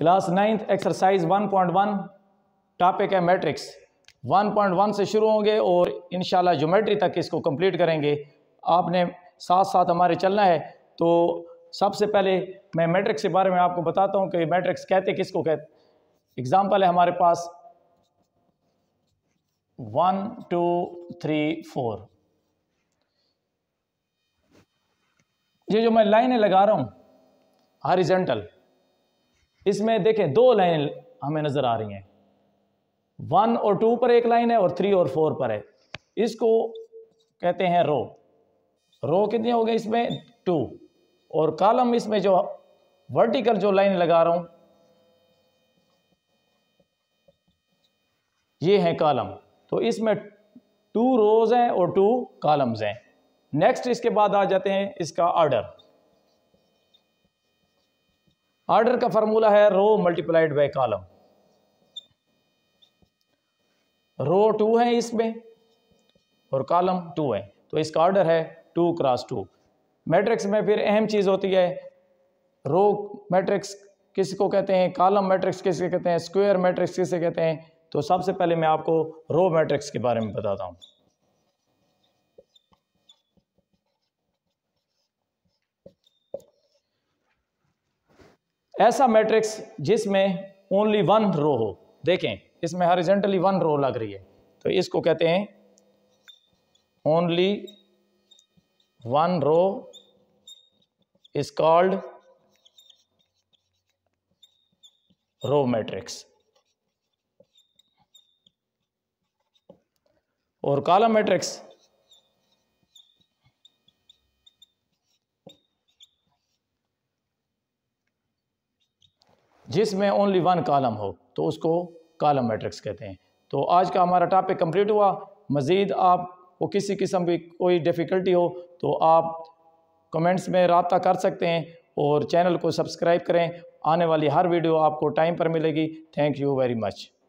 class ninth exercise 1.1 topic है matrix 1.1 से शुरू होंगे और इन ज्योमेट्री तक इसको कंप्लीट करेंगे आपने साथ साथ हमारे चलना है तो सबसे पहले मैं मैट्रिक्स के बारे में आपको बताता हूँ कि मैट्रिक्स कहते किसको कहते एग्ज़ाम्पल है हमारे पास वन टू थ्री फोर ये जो मैं लाइनें लगा रहा हूँ हरिजेंटल इसमें देखें दो लाइन हमें नज़र आ रही हैं वन और टू पर एक लाइन है और थ्री और फोर पर है इसको कहते हैं रो रो कितने हो गए इसमें टू और कॉलम इसमें जो वर्टिकल जो लाइन लगा रहा हूँ ये है कॉलम तो इसमें टू रोज़ हैं और टू कॉलम्स हैं नेक्स्ट इसके बाद आ जाते हैं इसका ऑर्डर ऑर्डर का फार्मूला है row multiplied by column row two है इसमें और कॉलम टू है तो इसका ऑर्डर है टू क्रॉस टू मैट्रिक्स में फिर अहम चीज़ होती है रो मैट्रिक्स किसको कहते हैं कॉलम मैट्रिक्स किसे कहते हैं स्क्वायर मैट्रिक्स किसे कहते हैं तो सबसे पहले मैं आपको रो मैट्रिक्स के बारे में बताता हूँ ऐसा मैट्रिक्स जिसमें ओनली वन रो हो देखें इसमें हॉरिजेंटली वन रो लग रही है तो इसको कहते हैं only one row is called row matrix और कॉलम मैट्रिक्स जिसमें ओनली वन कॉलम हो तो उसको कॉलम मैट्रिक्स कहते हैं तो आज का हमारा टॉपिक कंप्लीट हुआ मज़ीद आपको किसी किस्म की कोई डिफ़िकल्टी हो तो आप कमेंट्स में रबता कर सकते हैं और चैनल को सब्सक्राइब करें आने वाली हर वीडियो आपको टाइम पर मिलेगी थैंक यू वेरी मच